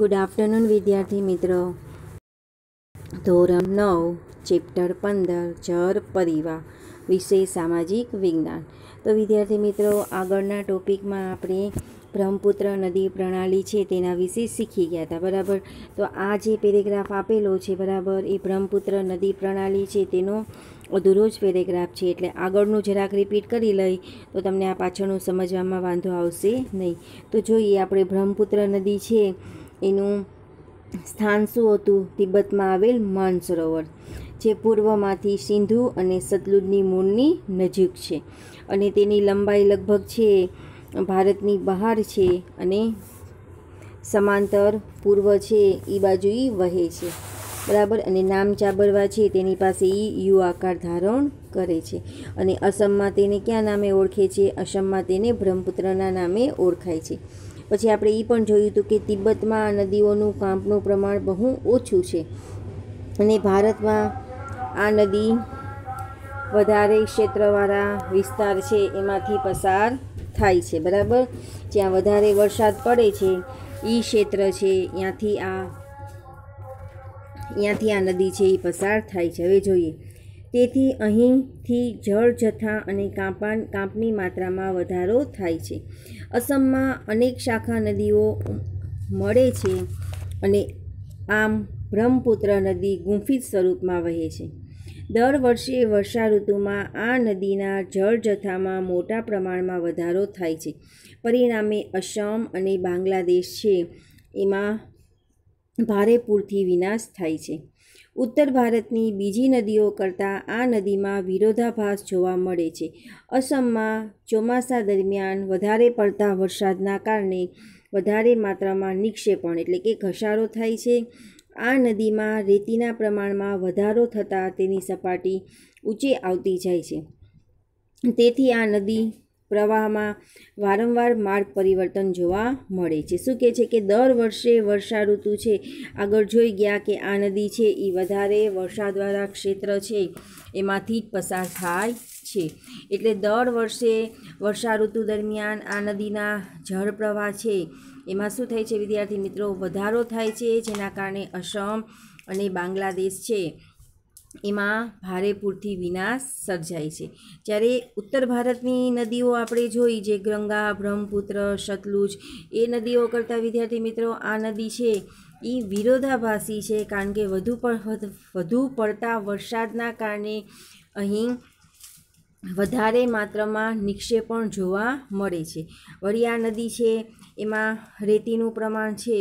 good afternoon વિદ્યાર્થી મિત્રો ધોરણ નવ ચેપ્ટર પંદર જર પરિવાર વિશે સામાજિક વિજ્ઞાન તો વિદ્યાર્થી મિત્રો આગળના ટોપિકમાં આપણે બ્રહ્મપુત્ર નદી પ્રણાલી છે તેના વિશે શીખી ગયા હતા બરાબર તો આ જે પેરેગ્રાફ આપેલો છે બરાબર એ બ્રહ્મપુત્ર નદી પ્રણાલી છે તેનો અધૂરો જ પેરેગ્રાફ છે એટલે આગળનું જરાક રિપીટ કરી લઈ તો તમને આ પાછળનું સમજવામાં વાંધો આવશે નહીં તો જોઈએ આપણે બ્રહ્મપુત્ર નદી છે એનું સ્થાન શું હતું તિબતમાં આવેલ માનસરોવર જે પૂર્વમાંથી સિંધુ અને સતલુજની મૂળની નજીક છે અને તેની લંબાઈ લગભગ છે ભારતની બહાર છે અને સમાંતર પૂર્વ છે એ બાજુ એ વહે છે બરાબર અને નામ ચાબરવા છે તેની પાસે એ યુ આકાર ધારણ કરે છે અને અસમમાં તેને ક્યાં નામે ઓળખે છે અસમમાં તેને બ્રહ્મપુત્રના નામે ઓળખાય છે પછી આપણે એ પણ જોયું હતું કે તિબ્બતમાં નદીઓનું કાંપનું પ્રમાણ બહુ ઓછું છે અને ભારતમાં આ નદી વધારે ક્ષેત્રવાળા વિસ્તાર છે એમાંથી પસાર થાય છે બરાબર જ્યાં વધારે વરસાદ પડે છે એ ક્ષેત્ર છે ત્યાંથી આ ત્યાંથી આ નદી છે એ પસાર થાય છે હવે જોઈએ તેથી અહીંથી જળ જથ્થા અને કાંપણ કાંપની માત્રામાં વધારો થાય છે અસમમાં અનેક શાખા નદીઓ મળે છે અને આમ બ્રહ્મપુત્ર નદી ગુંફિત સ્વરૂપમાં વહે છે દર વર્ષે વર્ષા ઋતુમાં આ નદીના જળ જથ્થામાં મોટા પ્રમાણમાં વધારો થાય છે પરિણામે અસમ અને બાંગ્લાદેશ છે એમાં ભારે પૂરથી વિનાશ થાય છે ઉત્તર ભારતની બીજી નદીઓ કરતાં આ નદીમાં વિરોધાભાસ જોવા મળે છે અસમમાં ચોમાસા દરમિયાન વધારે પડતા વરસાદના કારણે વધારે માત્રામાં નિક્ષેપણ એટલે કે ઘસારો થાય છે આ નદીમાં રેતીના પ્રમાણમાં વધારો થતાં તેની સપાટી ઊંચે આવતી જાય છે તેથી આ નદી પ્રવાહમાં વારંવાર માર્ગ પરિવર્તન જોવા મળે છે શું કહે છે કે દર વર્ષે વર્ષા ઋતુ છે આગળ જોઈ ગયા કે આ નદી છે એ વધારે વરસાદવાળા ક્ષેત્ર છે એમાંથી જ પસાર થાય છે એટલે દર વર્ષે વર્ષા ઋતુ દરમિયાન આ નદીના જળ પ્રવાહ છે એમાં શું થાય છે વિદ્યાર્થી મિત્રો વધારો થાય છે જેના કારણે અસમ અને બાંગ્લાદેશ છે એમાં ભારે પૂરથી વિનાશ સર્જાય છે જ્યારે ઉત્તર ભારતની નદીઓ આપણે જોઈ જે ગંગા બ્રહ્મપુત્ર સતલુજ એ નદીઓ કરતાં વિદ્યાર્થી મિત્રો આ નદી છે એ વિરોધાભાસી છે કારણ કે વધુ પણ વધુ પડતા વરસાદના કારણે અહીં વધારે માત્રામાં નિક્ષેપણ જોવા મળે છે વડિયા નદી છે એમાં રેતીનું પ્રમાણ છે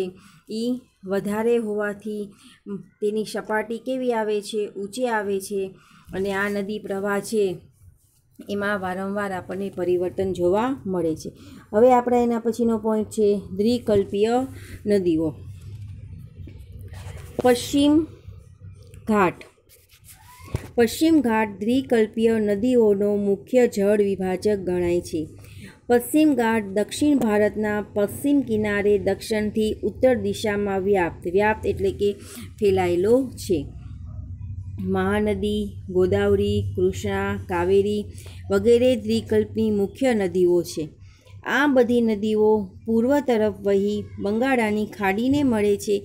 એ વધારે હોવાથી તેની સપાટી કેવી આવે છે ઊંચી આવે છે અને આ નદી પ્રવાહ છે એમાં વારંવાર આપણને પરિવર્તન જોવા મળે છે હવે આપણા એના પછીનો પોઈન્ટ છે દ્વિકલ્પીય નદીઓ પશ્ચિમ ઘાટ પશ્ચિમ ઘાટ દ્વિકલ્પીય નદીઓનો મુખ્ય જળ વિભાજક ગણાય છે પશ્ચિમ ઘાટ દક્ષિણ ભારતના પશ્ચિમ કિનારે દક્ષિણથી ઉત્તર દિશામાં વ્યાપ્ત વ્યાપ્ત એટલે કે ફેલાયેલો છે મહાનદી ગોદાવરી કૃષ્ણા કાવેરી વગેરે દ્વિકલ્પની મુખ્ય નદીઓ છે આ બધી નદીઓ પૂર્વ તરફ વહી બંગાળાની ખાડીને મળે છે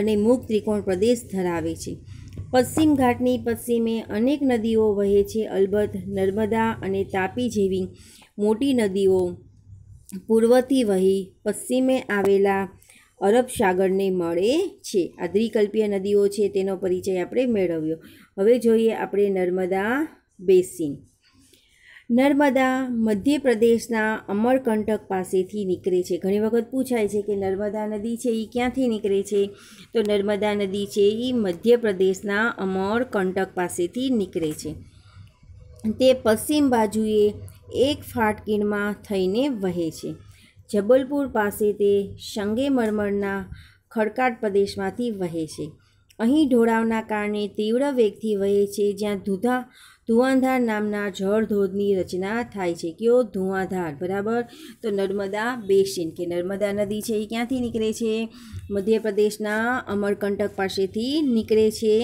અને મુખ ત્રિકોણ પ્રદેશ ધરાવે છે પશ્ચિમ ઘાટની પશ્ચિમે અનેક નદીઓ વહે છે અલબત્ત નર્મદા અને તાપી જેવી મોટી નદીઓ પૂર્વથી વહી પશ્ચિમે આવેલા અરબ સાગરને મળે છે આ દ્વિકલ્પીય નદીઓ છે તેનો પરિચય આપણે મેળવ્યો હવે જોઈએ આપણે નર્મદા બેસિન નર્મદા મધ્યપ્રદેશના અમરકંટક પાસેથી નીકળે છે ઘણી વખત પૂછાય છે કે નર્મદા નદી છે એ ક્યાંથી નીકળે છે તો નર્મદા નદી છે એ મધ્યપ્રદેશના અમરકંટક પાસેથી નીકળે છે તે પશ્ચિમ બાજુએ એક ફાટકીણમાં થઈને વહે છે જબલપુર પાસે તે શંગેમરમરના ખડકાટ પ્રદેશમાંથી વહે છે અહીં ઢોળાવના કારણે તીવ્ર વેગથી વહે છે જ્યાં ધુધા ધુઆંધાર નામના જળધોધની રચના થાય છે કયો ધુઆંધાર બરાબર તો નર્મદા બેસિન કે નર્મદા નદી છે એ ક્યાંથી નીકળે છે મધ્યપ્રદેશના અમરકંટક પાસેથી નીકળે છે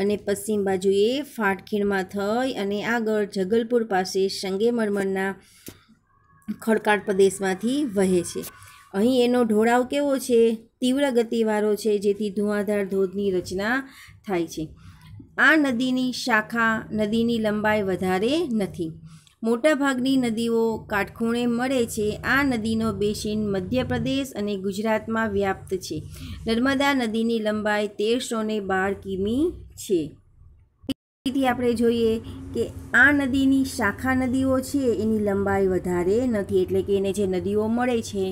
અને પશ્ચિમ બાજુએ ફાટખીણમાં થઈ અને આગળ જગલપુર પાસે સંગેમરમરના ખડકાળ પ્રદેશમાંથી વહે છે અહીં એનો ઢોળાવ કેવો છે તીવ્ર ગતિવાળો છે જેથી ધુઆધાર ધોધની રચના થાય છે આ નદીની શાખા નદીની લંબાઈ વધારે નથી મોટાભાગની નદીઓ કાટખૂણે મળે છે આ નદીનો બેસીન મધ્યપ્રદેશ અને ગુજરાતમાં વ્યાપ્ત છે નર્મદા નદીની લંબાઈ તેરસો ને બાર કિમી છે ફરીથી આપણે જોઈએ કે આ નદીની શાખા નદીઓ છે એની લંબાઈ વધારે નથી એટલે કે એને જે નદીઓ મળે છે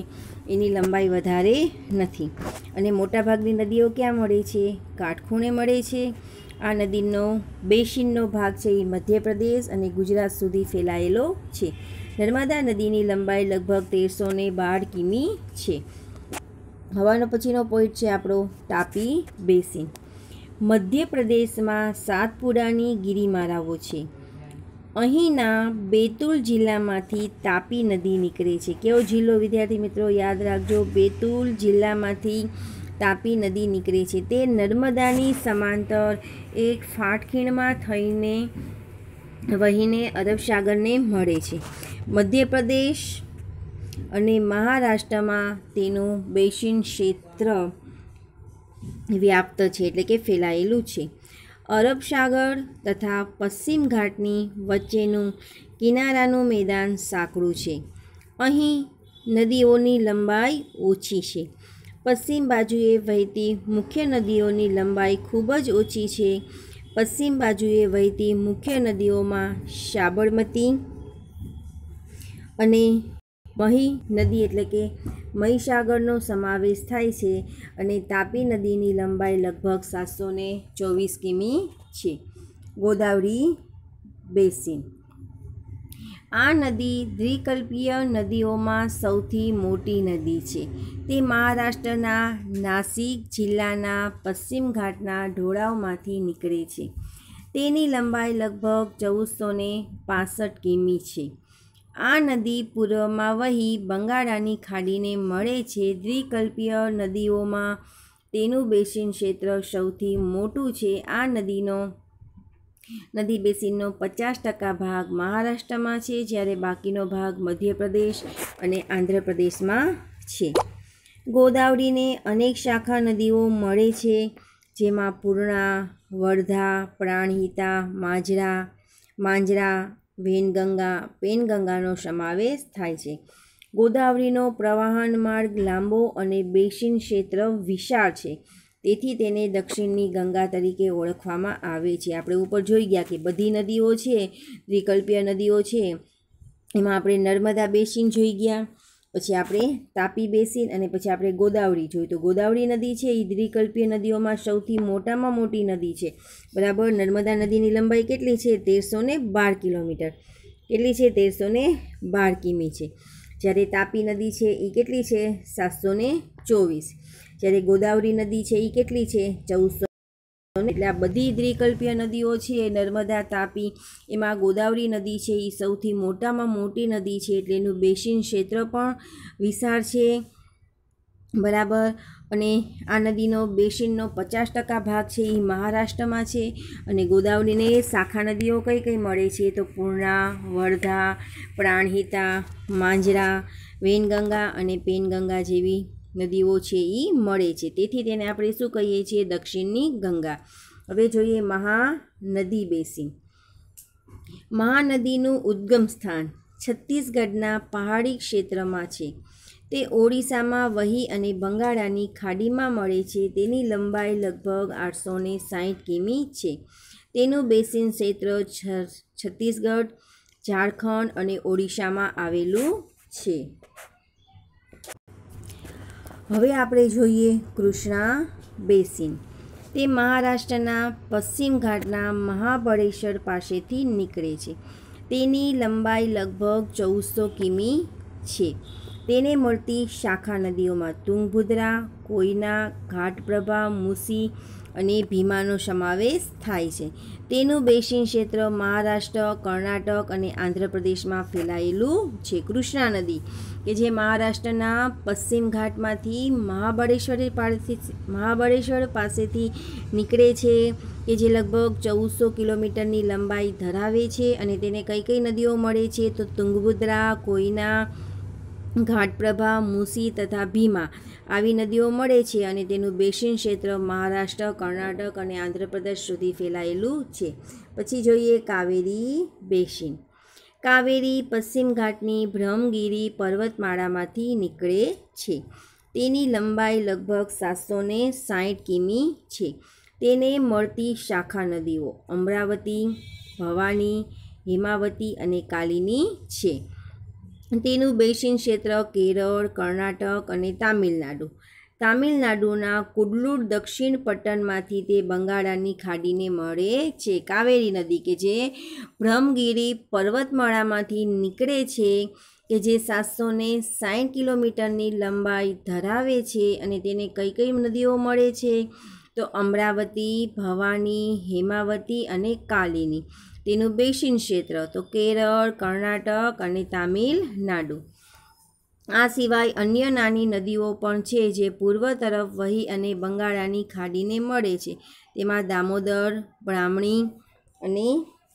એની લંબાઈ વધારે નથી અને મોટાભાગની નદીઓ ક્યાં મળે છે કાટખૂણે મળે છે આ નદીનો બેસિનનો ભાગ છે એ મધ્યપ્રદેશ અને ગુજરાત સુધી ફેલાયેલો છે નર્મદા નદીની લંબાઈ લગભગ તેરસો ને બાર કિમી છે હવાનો પછીનો પોઈન્ટ છે આપણો તાપી બેસીન મધ્યપ્રદેશમાં સાતપુરાની ગિરિમારાઓ છે અહીંના બેતુલ જિલ્લામાંથી તાપી નદી નીકળે છે કેવો જિલ્લો વિદ્યાર્થી મિત્રો યાદ રાખજો બેતુલ જિલ્લામાંથી તાપી નદી નીકળે છે તે નર્મદાની સમાંતર એક ફાટખીણમાં થઈને વહીને અરબસાગરને મળે છે મધ્યપ્રદેશ અને મહારાષ્ટ્રમાં તેનું બેસિન ક્ષેત્ર વ્યાપ્ત છે એટલે કે ફેલાયેલું છે અરબસાગર તથા પશ્ચિમ ઘાટની વચ્ચેનું કિનારાનું મેદાન સાંકડું છે અહીં નદીઓની લંબાઈ ઓછી છે પશ્ચિમ બાજુએ વહેતી મુખ્ય નદીઓની લંબાઈ ખૂબ જ ઓછી છે પશ્ચિમ બાજુએ વહેતી મુખ્ય નદીઓમાં સાબરમતી અને મહી નદી એટલે કે મહીસાગરનો સમાવેશ થાય છે અને તાપી નદીની લંબાઈ લગભગ સાતસો ચોવીસ કિમી છે ગોદાવરી બેસિન આ નદી દ્વિકલ્પીય નદીઓમાં સૌથી મોટી નદી છે તે મહારાષ્ટ્રના નાસિક જિલ્લાના પશ્ચિમ ઘાટના ઢોળાવમાંથી નીકળે છે તેની લંબાઈ લગભગ ચૌદસો ને પાસઠ કિમી છે આ નદી પૂર્વમાં વહી બંગાળાની ખાડીને મળે છે દ્વિકલ્પીય નદીઓમાં તેનું બેસિન ક્ષેત્ર સૌથી મોટું છે આ નદીનો નદી બેસીનનો પચાસ ટકા ભાગ મહારાષ્ટ્રમાં છે જ્યારે બાકીનો ભાગ મધ્યપ્રદેશ અને આંધ્રપ્રદેશમાં છે ગોદાવરીને અનેક શાખા નદીઓ મળે છે જેમાં પૂર્ણા વર્ધા પ્રાણહિતા માજરા માંજરા વેનગંગા પેનગંગાનો સમાવેશ થાય છે ગોદાવરીનો પ્રવાહન માર્ગ લાંબો અને બેસીન ક્ષેત્ર વિશાળ છે તેથી તેને દક્ષિણની ગંગા તરીકે ઓળખવામાં આવે છે આપણે ઉપર જોઈ ગયા કે બધી નદીઓ છે દ્વિકલ્પીય નદીઓ છે એમાં આપણે નર્મદા બેસિન જોઈ ગયા પછી આપણે તાપી બેસિન અને પછી આપણે ગોદાવરી જોઈ તો ગોદાવરી નદી છે એ દ્વિકલ્પીય નદીઓમાં સૌથી મોટામાં મોટી નદી છે બરાબર નર્મદા નદીની લંબાઈ કેટલી છે તેરસો ને બાર કિલોમીટર કેટલી છે તેરસો ને બાર કિમી છે જ્યારે તાપી નદી છે એ કેટલી છે સાતસો ને ચોવીસ જ્યારે ગોદાવરી નદી છે એ કેટલી છે ચૌદસો એટલે આ બધી દ્વિકલ્પીય નદીઓ છે નર્મદા તાપી એમાં ગોદાવરી નદી છે એ સૌથી મોટામાં મોટી નદી છે એટલે એનું બેસિન ક્ષેત્ર પણ વિશાળ છે બરાબર અને આ નદીનો બેસિનનો પચાસ ટકા ભાગ છે એ મહારાષ્ટ્રમાં છે અને ગોદાવરીને શાખા નદીઓ કઈ કઈ મળે છે તો પૂર્ણા વર્ધા પ્રાણહિતા માંજરા વેનગંગા અને પેનગંગા જેવી નદીઓ છે એ મળે છે તેથી તેને આપણે શું કહીએ છીએ દક્ષિણની ગંગા હવે જોઈએ મહાનદી બેસીન મહાનદીનું ઉદ્ગમ સ્થાન છત્તીસગઢના પહાડી ક્ષેત્રમાં છે તે ઓડિશામાં વહી અને બંગાળાની ખાડીમાં મળે છે તેની લંબાઈ લગભગ આઠસો ને સાહીઠ કિમી છે તેનું બેસિન ક્ષેત્ર છત્તીસગઢ ઝારખંડ અને ઓડિશામાં આવેલું છે હવે આપણે જોઈએ કૃષ્ણા બેસિન તે મહારાષ્ટ્રના પશ્ચિમ ઘાટના મહાબળેશ્વર પાસેથી નીકળે છે તેની લંબાઈ લગભગ ચૌદસો કિમી છે તેને મળતી શાખા નદીઓમાં તુંગભુદ્રા કોયના ઘાટપ્રભા મુસી અને ભીમાનો સમાવેશ થાય છે તેનું બેસિન ક્ષેત્ર મહારાષ્ટ્ર કર્ણાટક અને આંધ્રપ્રદેશમાં ફેલાયેલું છે કૃષ્ણા નદી કે જે મહારાષ્ટ્રના પશ્ચિમ ઘાટમાંથી મહાબળેશ્વર પાસેથી મહાબળેશ્વર પાસેથી નીકળે છે કે જે લગભગ ચૌદસો કિલોમીટરની લંબાઈ ધરાવે છે અને તેને કઈ કઈ નદીઓ મળે છે તો તુંગભદ્રા કોઈના ઘાટપ્રભા મૂસી તથા ભીમા આવી નદીઓ મળે છે અને તેનું બેસિન ક્ષેત્ર મહારાષ્ટ્ર કર્ણાટક અને આંધ્રપ્રદેશ સુધી ફેલાયેલું છે પછી જોઈએ કાવેરી બેસિન કાવેરી પશ્ચિમ ઘાટની બ્રહ્મગીરી પર્વતમાળામાંથી નીકળે છે તેની લંબાઈ લગભગ સાતસો ને સાહીઠ કિમી છે તેને મળતી શાખા નદીઓ અમરાવતી ભવાની હેમાવતી અને કાલીની છે તેનું બેસિન ક્ષેત્ર કેરળ કર્ણાટક અને તામિલનાડુ તામિલનાડુના કુડલુર દક્ષિણ પટ્ટનમાંથી તે બંગાળાની ખાડીને મળે છે કાવેરી નદી કે જે બ્રહ્મગીરી પર્વતમાળામાંથી નીકળે છે કે જે સાતસો ને સાઠ કિલોમીટરની લંબાઈ ધરાવે છે અને તેને કઈ કઈ નદીઓ મળે છે તો અમરાવતી ભવાની હેમાવતી અને કાલિની તેનું બેસિન ક્ષેત્ર તો કેરળ કર્ણાટક અને તામિલનાડુ આ સિવાય અન્ય નાની નદીઓ પણ છે જે પૂર્વ તરફ વહી અને બંગાળાની ખાડીને મળે છે તેમાં દામોદર બ્રાહ્મણી અને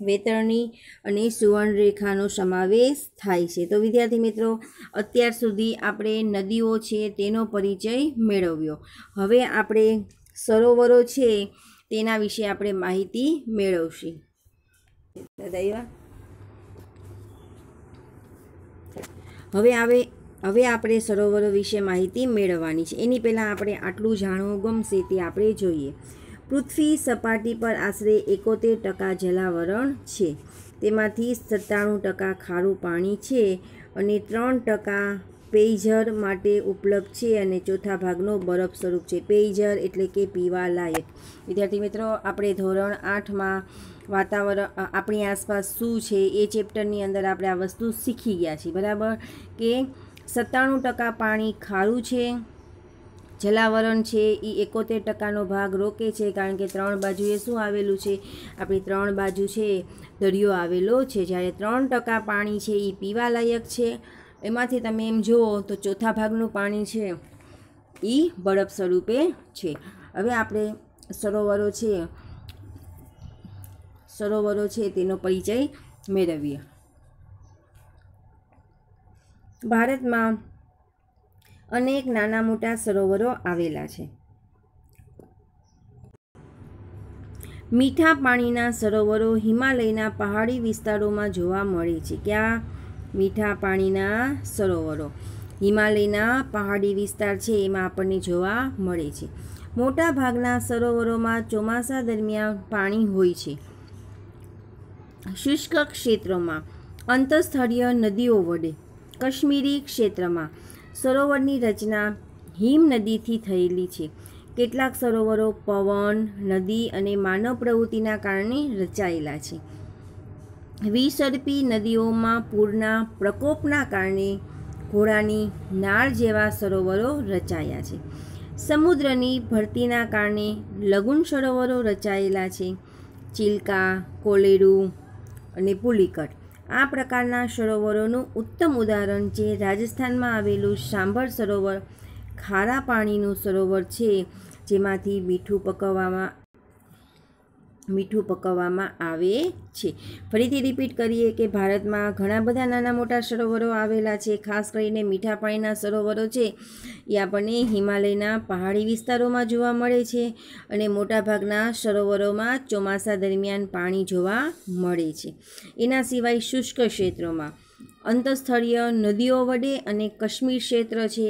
વેતરણી અને સુવર્ણરેખાનો સમાવેશ થાય છે તો વિદ્યાર્થી મિત્રો અત્યાર સુધી આપણે નદીઓ છે તેનો પરિચય મેળવ્યો હવે આપણે સરોવરો છે તેના વિશે આપણે માહિતી મેળવશી હવે આવે હવે આપણે સરોવરો વિશે માહિતી મેળવવાની છે એની પહેલાં આપણે આટલું જાણવું ગમશે તે આપણે જોઈએ પૃથ્વી સપાટી પર આશરે એકોતેર ટકા જલાવરણ છે તેમાંથી સત્તાણું ટકા ખારું પાણી છે અને ત્રણ ટકા પેયજળ માટે ઉપલબ્ધ છે અને ચોથા ભાગનો બરફ સ્વરૂપ છે પેયજળ એટલે કે પીવા લાયક વિદ્યાર્થી મિત્રો આપણે ધોરણ આઠમાં વાતાવરણ આપણી આસપાસ શું છે એ ચેપ્ટરની અંદર આપણે આ વસ્તુ શીખી ગયા છીએ બરાબર કે સત્તાણું ટકા પાણી ખારું છે જલાવરણ છે એ એકોતેર ટકાનો ભાગ રોકે છે કારણ કે ત્રણ બાજુએ શું આવેલું છે આપણી ત્રણ બાજુ છે દરિયો આવેલો છે જ્યારે ત્રણ ટકા પાણી છે એ પીવાલાયક છે એમાંથી તમે એમ જુઓ તો ચોથા ભાગનું પાણી છે એ બરફ સ્વરૂપે છે હવે આપણે સરોવરો છે સરોવરો છે તેનો પરિચય મેળવીએ ભારતમાં અનેક નાના મોટા સરોવરો આવેલા છે મીઠા પાણીના સરોવરો હિમાલયના પહાડી વિસ્તારોમાં જોવા મળે છે ક્યાં મીઠા પાણીના સરોવરો હિમાલયના પહાડી વિસ્તાર છે એમાં આપણને જોવા મળે છે મોટાભાગના સરોવરોમાં ચોમાસા દરમિયાન પાણી હોય છે શુષ્ક ક્ષેત્રોમાં અંતઃસ્થળીય નદીઓ વડે કશ્મીરી ક્ષેત્રમાં સરોવરની રચના હિમ નદીથી થયેલી છે કેટલાક સરોવરો પવન નદી અને માનવ પ્રવૃત્તિના કારણે રચાયેલા છે વિસર્પી નદીઓમાં પૂરના પ્રકોપના કારણે ઘોડાની નાળ જેવા સરોવરો રચાયા છે સમુદ્રની ભરતીના કારણે લઘુન સરોવરો રચાયેલા છે ચિલકા કોલેરુ અને પુલિકટ આ પ્રકારના સરોવરોનું ઉત્તમ ઉદાહરણ છે રાજસ્થાનમાં આવેલું સાંભર સરોવર ખારા પાણીનું સરોવર છે જેમાંથી મીઠું પકવવામાં મીઠું પકવવામાં આવે છે ફરીથી રિપીટ કરીએ કે ભારતમાં ઘણા બધા નાના મોટા સરોવરો આવેલા છે ખાસ કરીને મીઠા પાણીના સરોવરો છે એ આપણને હિમાલયના પહાડી વિસ્તારોમાં જોવા મળે છે અને મોટાભાગના સરોવરોમાં ચોમાસા દરમિયાન પાણી જોવા મળે છે એના સિવાય શુષ્ક ક્ષેત્રોમાં અંતઃસ્થળીય નદીઓ વડે અને કશ્મીર ક્ષેત્ર છે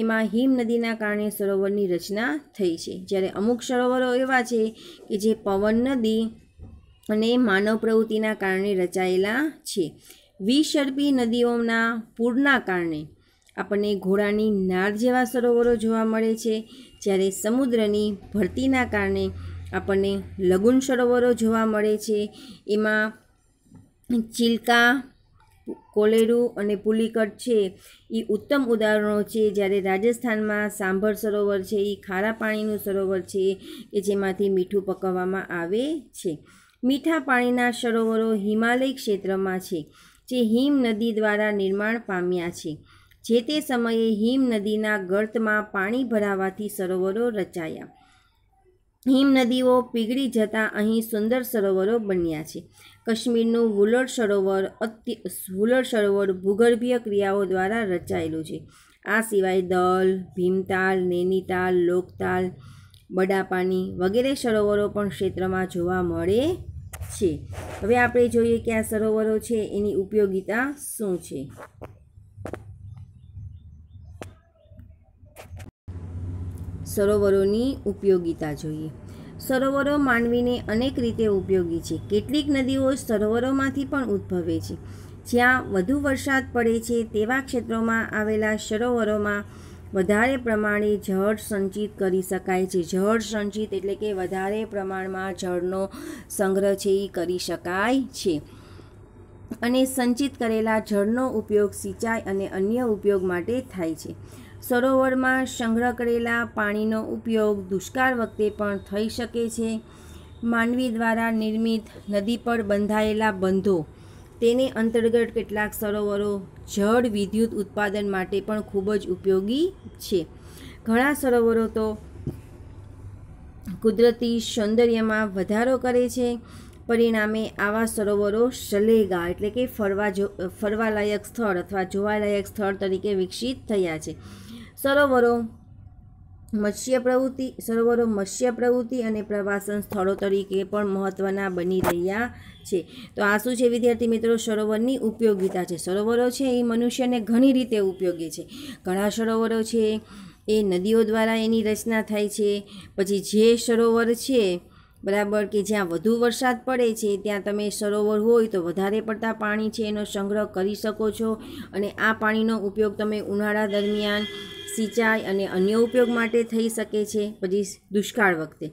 એમાં હિમ નદીના કારણે સરોવરની રચના થઈ છે જ્યારે અમુક સરોવરો એવા છે કે જે પવન નદી અને માનવ પ્રવૃત્તિના કારણે રચાયેલા છે વિસર્પી નદીઓના પૂરના કારણે આપણને ઘોડાની નાળ જેવા સરોવરો જોવા મળે છે જ્યારે સમુદ્રની ભરતીના કારણે આપણને લગુન સરોવરો જોવા મળે છે એમાં ચિલ્કા કોલેરુ અને પુલિકટ છે એ ઉત્તમ ઉદાહરણો છે જ્યારે રાજસ્થાનમાં સાંભર સરોવર છે એ ખારા પાણીનું સરોવર છે કે જેમાંથી મીઠું પકવવામાં આવે છે મીઠા પાણીના સરોવરો હિમાલય ક્ષેત્રમાં છે જે હિમ નદી દ્વારા નિર્માણ પામ્યા છે જે તે સમયે હિમ નદીના ગર્તમાં પાણી ભરાવાથી સરોવરો રચાયા હિમ નદીઓ પીગળી જતાં અહીં સુંદર સરોવરો બન્યા છે કાશ્મીરનું વુલર સરોવર અત્ય વુલર સરોવર ભૂગર્ભીય ક્રિયાઓ દ્વારા રચાયેલું છે આ સિવાય દલ ભીમતાલ નૈનીતાલ લોકતાલ બડાપાની વગેરે સરોવરો પણ ક્ષેત્રમાં જોવા મળે છે હવે આપણે જોઈએ કે આ સરોવરો છે એની ઉપયોગિતા શું છે સરોવરોની ઉપયોગિતા જોઈએ સરોવરો માનવીને અનેક રીતે ઉપયોગી છે કેટલીક નદીઓ સરોવરોમાંથી પણ ઉદ્ભવે છે જ્યાં વધુ વરસાદ પડે છે તેવા ક્ષેત્રોમાં આવેલા સરોવરોમાં વધારે પ્રમાણે જળ સંચિત કરી શકાય છે જળ સંચિત એટલે કે વધારે પ્રમાણમાં જળનો સંગ્રહ છે એ કરી શકાય છે અને સંચિત કરેલા જળનો ઉપયોગ સિંચાઈ અને અન્ય ઉપયોગ માટે થાય છે સરોવરમાં સંગ્રહ કરેલા પાણીનો ઉપયોગ દુષ્કાળ વખતે પણ થઈ શકે છે માનવી દ્વારા નિર્મિત નદી પર બંધાયેલા બંધો તેને અંતર્ગત કેટલાક સરોવરો જળ વિદ્યુત ઉત્પાદન માટે પણ ખૂબ જ ઉપયોગી છે ઘણા સરોવરો તો કુદરતી સૌંદર્યમાં વધારો કરે છે પરિણામે આવા સરોવરો સલેગા એટલે કે ફરવા જો ફરવાલાયક સ્થળ અથવા જોવાલાયક સ્થળ તરીકે વિકસિત થયા છે સરોવરો મત્સ્ય પ્રવૃત્તિ સરોવરો મત્સ્ય પ્રવૃત્તિ અને પ્રવાસન સ્થળો તરીકે પણ મહત્ત્વના બની રહ્યા છે તો આ શું છે વિદ્યાર્થી મિત્રો સરોવરની ઉપયોગિતા છે સરોવરો છે એ મનુષ્યને ઘણી રીતે ઉપયોગી છે ઘણા સરોવરો છે એ નદીઓ દ્વારા એની રચના થાય છે પછી જે સરોવર છે બરાબર કે જ્યાં વધુ વરસાદ પડે છે ત્યાં તમે સરોવર હોય તો વધારે પડતા પાણી છે એનો સંગ્રહ કરી શકો છો અને આ પાણીનો ઉપયોગ તમે ઉનાળા દરમિયાન સિંચાઈ અને અન્ય ઉપયોગ માટે થઈ શકે છે પછી દુષ્કાળ વખતે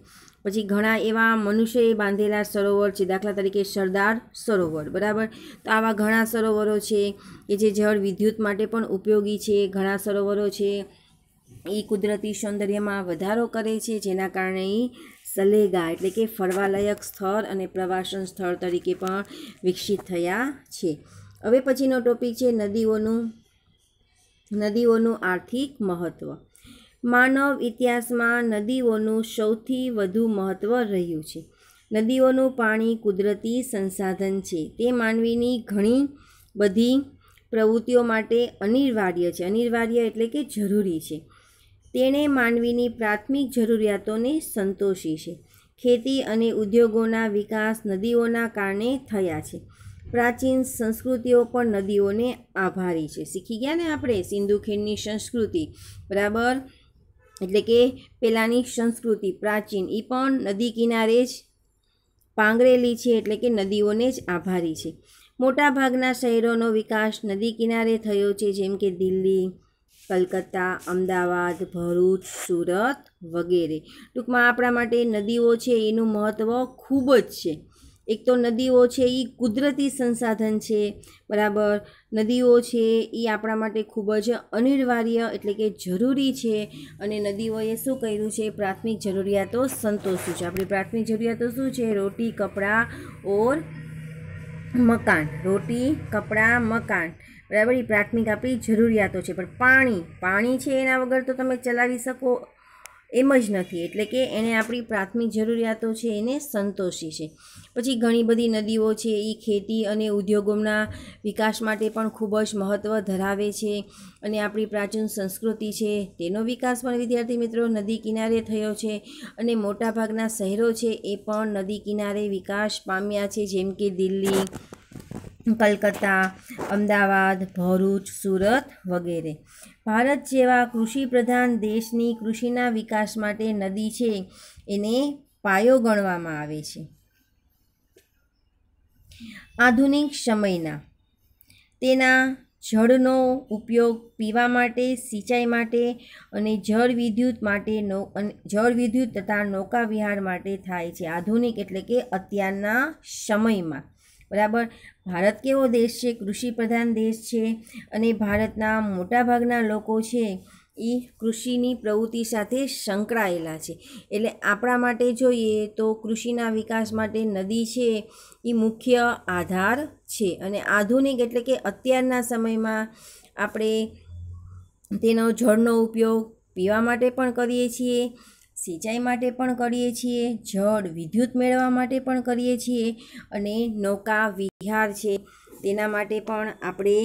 પછી ઘણા એવા મનુષ્યએ બાંધેલા સરોવર છે દાખલા તરીકે સરદાર સરોવર બરાબર તો આવા ઘણા સરોવરો છે કે જે જળ વિદ્યુત માટે પણ ઉપયોગી છે ઘણા સરોવરો છે એ કુદરતી સૌંદર્યમાં વધારો કરે છે જેના કારણે એ સલેગા એટલે કે ફરવાલાયક સ્થળ અને પ્રવાસન સ્થળ તરીકે પણ વિકસિત થયા છે હવે પછીનો ટોપિક છે નદીઓનું નદીઓનું આર્થિક મહત્ત્વ માનવ ઇતિહાસમાં નદીઓનું સૌથી વધુ મહત્ત્વ રહ્યું છે નદીઓનું પાણી કુદરતી સંસાધન છે તે માનવીની ઘણી બધી પ્રવૃત્તિઓ માટે અનિવાર્ય છે અનિવાર્ય એટલે કે જરૂરી છે તેણે માનવીની પ્રાથમિક જરૂરિયાતોને સંતોષી છે ખેતી અને ઉદ્યોગોના વિકાસ નદીઓના કારણે થયા છે પ્રાચીન સંસ્કૃતિઓ પણ નદીઓને આભારી છે શીખી ગયા ને આપણે સિંધુ ખીણની સંસ્કૃતિ બરાબર એટલે કે પહેલાંની સંસ્કૃતિ પ્રાચીન એ પણ નદી કિનારે જ પાંગરેલી છે એટલે કે નદીઓને જ આભારી છે મોટાભાગના શહેરોનો વિકાસ નદી કિનારે થયો છે જેમ કે દિલ્હી કલકત્તા અમદાવાદ ભરૂચ સુરત વગેરે ટૂંકમાં આપણા માટે નદીઓ છે એનું મહત્ત્વ ખૂબ જ છે એક તો નદીઓ છે એ કુદરતી સંસાધન છે બરાબર નદીઓ છે એ આપણા માટે ખૂબ જ અનિવાર્ય એટલે કે જરૂરી છે અને નદીઓએ શું કર્યું છે પ્રાથમિક જરૂરિયાતો સંતોષું છે આપણી પ્રાથમિક જરૂરિયાતો શું છે રોટી કપડાં ઓર મકાન રોટી કપડાં મકાન બરાબર એ પ્રાથમિક આપણી જરૂરિયાતો છે પણ પાણી પાણી છે એના વગર તો તમે ચલાવી શકો એમ જ નથી એટલે કે એને આપણી પ્રાથમિક જરૂરિયાતો છે એને સંતોષી છે પછી ઘણી બધી નદીઓ છે એ ખેતી અને ઉદ્યોગોના વિકાસ માટે પણ ખૂબ જ મહત્ત્વ ધરાવે છે અને આપણી પ્રાચીન સંસ્કૃતિ છે તેનો વિકાસ પણ વિદ્યાર્થી મિત્રો નદી કિનારે થયો છે અને મોટાભાગના શહેરો છે એ પણ નદી કિનારે વિકાસ પામ્યા છે જેમ કે દિલ્હી કલકત્તા અમદાવાદ ભરૂચ સુરત વગેરે ભારત જેવા કૃષિપ્રધાન દેશની કૃષિના વિકાસ માટે નદી છે એને પાયો ગણવામાં આવે છે આધુનિક સમયના તેના જળનો ઉપયોગ પીવા માટે સિંચાઈ માટે અને જળ વિદ્યુત માટે નો જળ વિદ્યુત તથા નૌકા વિહાર માટે થાય છે આધુનિક એટલે કે અત્યારના સમયમાં બરાબર ભારત કેવો દેશ છે કૃષિ પ્રધાન દેશ છે અને ભારતના મોટાભાગના લોકો છે એ કૃષિની પ્રવૃત્તિ સાથે સંકળાયેલા છે એટલે આપણા માટે જોઈએ તો કૃષિના વિકાસ માટે નદી છે એ મુખ્ય આધાર છે અને આધુનિક એટલે કે અત્યારના સમયમાં આપણે તેનો જળનો ઉપયોગ પીવા માટે પણ કરીએ છીએ સિંચાઈ માટે પણ કરીએ છીએ જળ વિદ્યુત મેળવવા માટે પણ કરીએ છીએ અને નૌકા વિહાર છે તેના માટે પણ આપણે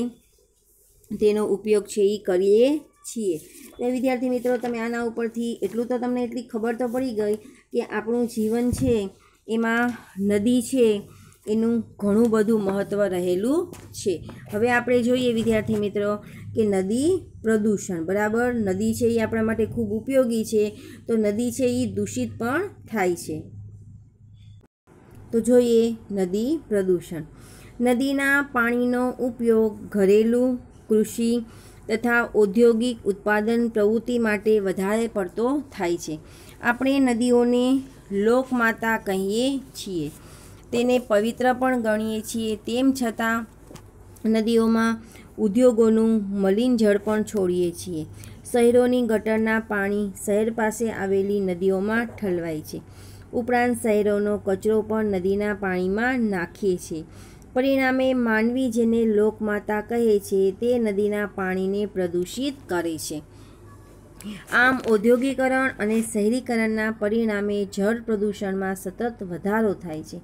તેનો ઉપયોગ છે એ કરીએ છીએ તો વિદ્યાર્થી મિત્રો તમે આના ઉપરથી એટલું તો તમને એટલી ખબર તો પડી ગઈ કે આપણું જીવન છે એમાં નદી છે એનું ઘણું બધું મહત્ત્વ રહેલું છે હવે આપણે જોઈએ વિદ્યાર્થી મિત્રો કે નદી પ્રદૂષણ બરાબર નદી છે એ આપણા માટે ખૂબ ઉપયોગી છે તો નદી છે એ દૂષિત પણ થાય છે તો જોઈએ નદી પ્રદૂષણ નદીના પાણીનો ઉપયોગ ઘરેલું કૃષિ તથા ઔદ્યોગિક ઉત્પાદન પ્રવૃત્તિ માટે વધારે પડતો થાય છે આપણે નદીઓને લોકમાતા કહીએ છીએ તેને પવિત્ર પણ ગણીએ છીએ તેમ છતાં નદીઓમાં ઉદ્યોગોનું મલિન જળ પણ છોડીએ છીએ શહેરોની ગટરના પાણી શહેર પાસે આવેલી નદીઓમાં ઠલવાય છે ઉપરાંત શહેરોનો કચરો પણ નદીના પાણીમાં નાખીએ છીએ પરિણામે માનવી જેને લોકમાતા કહે છે તે નદીના પાણીને પ્રદૂષિત કરે છે આમ ઔદ્યોગિકરણ અને શહેરીકરણના પરિણામે જળ પ્રદૂષણમાં સતત વધારો થાય છે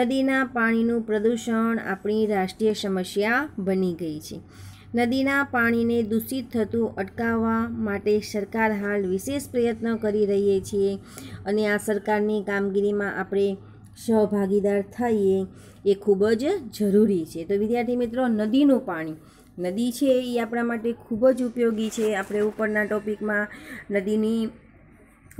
નદીના પાણીનું પ્રદૂષણ આપણી રાષ્ટ્રીય સમસ્યા બની ગઈ છે નદીના પાણીને દૂષિત થતું અટકાવવા માટે સરકાર હાલ વિશેષ પ્રયત્ન કરી રહી છીએ અને આ સરકારની કામગીરીમાં આપણે સહભાગીદાર થઈએ એ ખૂબ જ જરૂરી છે તો વિદ્યાર્થી મિત્રો નદીનું પાણી નદી છે એ આપણા માટે ખૂબ જ ઉપયોગી છે આપણે ઉપરના ટોપિકમાં નદીની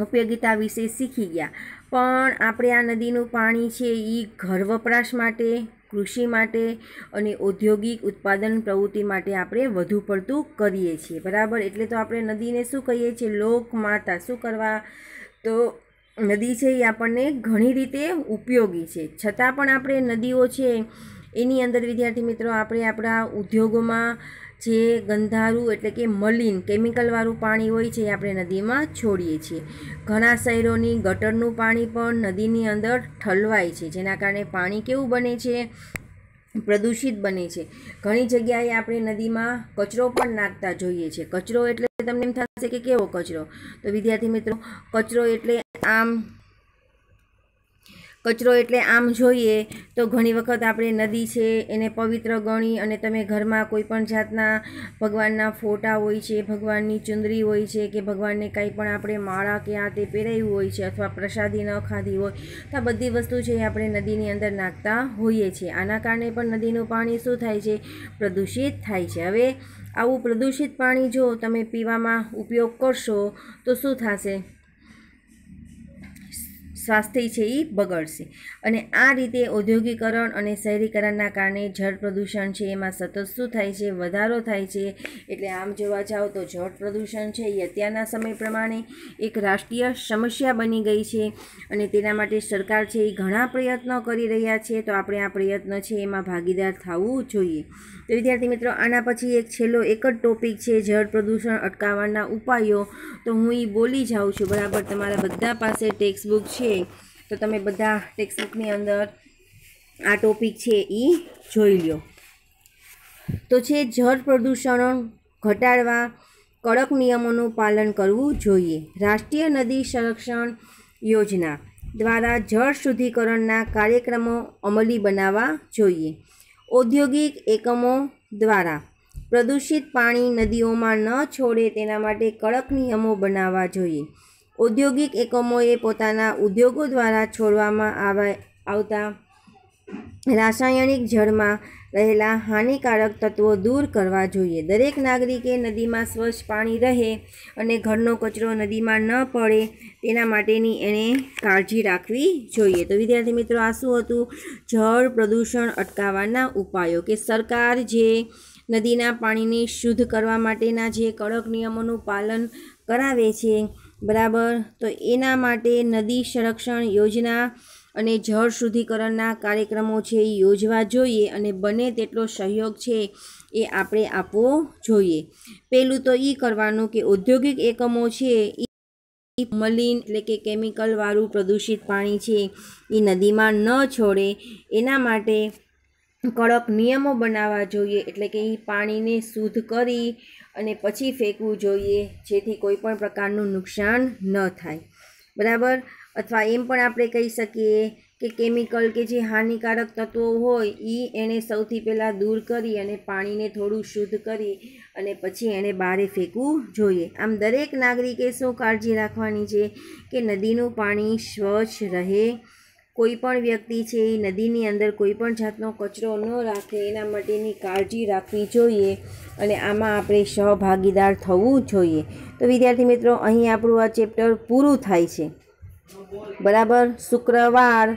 ઉપયોગિતા વિશે શીખી ગયા પણ આપણે આ નદીનું પાણી છે એ ઘર વપરાશ માટે કૃષિ માટે અને ઔદ્યોગિક ઉત્પાદન પ્રવૃત્તિ માટે આપણે વધુ પડતું કરીએ છીએ બરાબર એટલે તો આપણે નદીને શું કહીએ છીએ લોકમાતા શું કરવા તો નદી છે એ આપણને ઘણી રીતે ઉપયોગી છે છતાં પણ આપણે નદીઓ છે એની અંદર વિદ્યાર્થી મિત્રો આપણે આપણા ઉદ્યોગોમાં જે ગંધારું એટલે કે મલિન કેમિકલવાળું પાણી હોય છે એ આપણે નદીમાં છોડીએ છીએ ઘણા શહેરોની ગટરનું પાણી પણ નદીની અંદર ઠલવાય છે જેના કારણે પાણી કેવું બને છે પ્રદૂષિત બને છે ઘણી જગ્યાએ આપણે નદીમાં કચરો પણ નાખતા જોઈએ છે કચરો એટલે તમને એમ થશે કે કેવો કચરો તો વિદ્યાર્થી મિત્રો કચરો એટલે આમ કચરો એટલે આમ જોઈએ તો ઘણી વખત આપણે નદી છે એને પવિત્ર ગણી અને તમે ઘરમાં કોઈ પણ જાતના ભગવાનના ફોટા હોય છે ભગવાનની ચુંદરી હોય છે કે ભગવાનને કંઈ પણ આપણે માળા કે આ તે પહેરાયું હોય છે અથવા પ્રસાદી ન ખાધી હોય તો આ બધી વસ્તુ છે એ આપણે નદીની અંદર નાખતા હોઈએ છીએ આના કારણે પણ નદીનું પાણી શું થાય છે પ્રદૂષિત થાય છે હવે આવું પ્રદૂષિત પાણી જો તમે પીવામાં ઉપયોગ કરશો તો શું થશે સ્વાસ્થ્ય છે એ બગડશે અને આ રીતે ઔદ્યોગિકરણ અને શહેરીકરણના કારણે જળ પ્રદૂષણ છે એમાં સતત શું થાય છે વધારો થાય છે એટલે આમ જોવા જાઓ તો જળ પ્રદૂષણ છે એ અત્યારના સમય પ્રમાણે એક રાષ્ટ્રીય સમસ્યા બની ગઈ છે અને તેના માટે સરકાર છે એ ઘણા પ્રયત્નો કરી રહ્યા છે તો આપણે આ પ્રયત્ન છે એમાં ભાગીદાર થવું જોઈએ તો વિદ્યાર્થી મિત્રો આના પછી એક છેલ્લો એક જ ટોપિક છે જળ પ્રદૂષણ અટકાવવાના ઉપાયો તો હું એ બોલી જાઉં છું બરાબર તમારા બધા પાસે ટેક્સ્ટ બુક છે તો તમે બધા ટેક્સ્ટબુકની અંદર આ ટોપિક છે એ જોઈ લો તો છે જળ પ્રદૂષણ ઘટાડવા કડક નિયમોનું પાલન કરવું જોઈએ રાષ્ટ્રીય નદી સંરક્ષણ યોજના દ્વારા જળ શુદ્ધિકરણના કાર્યક્રમો અમલી બનાવવા જોઈએ ઔદ્યોગિક એકમો દ્વારા પ્રદૂષિત પાણી નદીઓમાં ન છોડે તેના માટે કડક નિયમો બનાવવા જોઈએ ઔદ્યોગિક એકમોએ પોતાના ઉદ્યોગો દ્વારા છોડવામાં આવે આવતા રાસાયણિક જળમાં રહેલા હાનિકારક તત્વો દૂર કરવા જોઈએ દરેક નાગરિકે નદીમાં સ્વચ્છ પાણી રહે અને ઘરનો કચરો નદીમાં ન પડે તેના માટેની એણે કાળજી રાખવી જોઈએ તો વિદ્યાર્થી મિત્રો આ શું હતું જળ પ્રદૂષણ અટકાવવાના ઉપાયો કે સરકાર જે નદીના પાણીને શુદ્ધ કરવા માટેના જે કડક નિયમોનું પાલન કરાવે છે બરાબર તો એના માટે નદી સંરક્ષણ યોજના અને જળ શુદ્ધિકરણના કાર્યક્રમો છે એ યોજવા જોઈએ અને બને તેટલો સહયોગ છે એ આપણે આપવો જોઈએ પહેલું તો એ કરવાનું કે ઔદ્યોગિક એકમો છે એ મલિન એટલે કે કેમિકલવાળું પ્રદૂષિત પાણી છે એ નદીમાં ન છોડે એના માટે કડક નિયમો બનાવવા જોઈએ એટલે કે એ પાણીને શુદ્ધ કરી અને પછી ફેંકવું જોઈએ જેથી કોઈ પણ પ્રકારનું નુકસાન ન થાય બરાબર અથવા એમ પણ આપણે કહી શકીએ કે કેમિકલ કે જે હાનિકારક તત્વો હોય એ એણે સૌથી પહેલાં દૂર કરી અને પાણીને થોડું શુદ્ધ કરી અને પછી એણે બહારે ફેંકવું જોઈએ આમ દરેક નાગરિકે શું કાળજી રાખવાની છે કે નદીનું પાણી સ્વચ્છ રહે કોઈપણ વ્યક્તિ છે એ નદીની અંદર કોઈપણ જાતનો કચરો ન રાખે એના માટેની કાળજી રાખવી જોઈએ અને આમાં આપણે સહભાગીદાર થવું જોઈએ તો વિદ્યાર્થી મિત્રો અહીં આપણું આ ચેપ્ટર પૂરું થાય છે બરાબર શુક્રવાર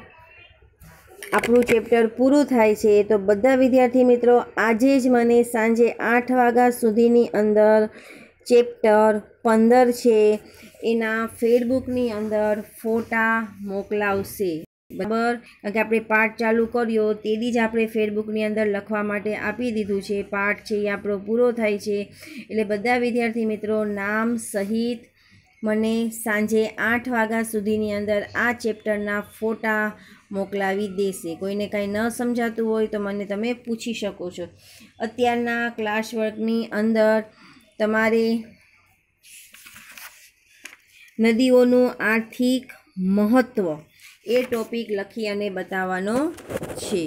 આપણું ચેપ્ટર પૂરું થાય છે તો બધા વિદ્યાર્થી મિત્રો આજે જ મને સાંજે આઠ વાગ્યા સુધીની અંદર ચેપ્ટર પંદર છે એના ફેસબુકની અંદર ફોટા મોકલાવશે બરાબર કે આપણે પાઠ ચાલુ કર્યો તેથી જ આપણે ફેરબુકની અંદર લખવા માટે આપી દીધું છે પાઠ છે એ આપણો પૂરો થાય છે એટલે બધા વિદ્યાર્થી મિત્રો નામ સહિત મને સાંજે આઠ વાગ્યા સુધીની અંદર આ ચેપ્ટરના ફોટા મોકલાવી દેશે કોઈને કાંઈ ન સમજાતું હોય તો મને તમે પૂછી શકો છો અત્યારના ક્લાસ વર્કની અંદર તમારે નદીઓનું આર્થિક મહત્ત્વ એ ટોપિક લખી અને બતાવવાનો છે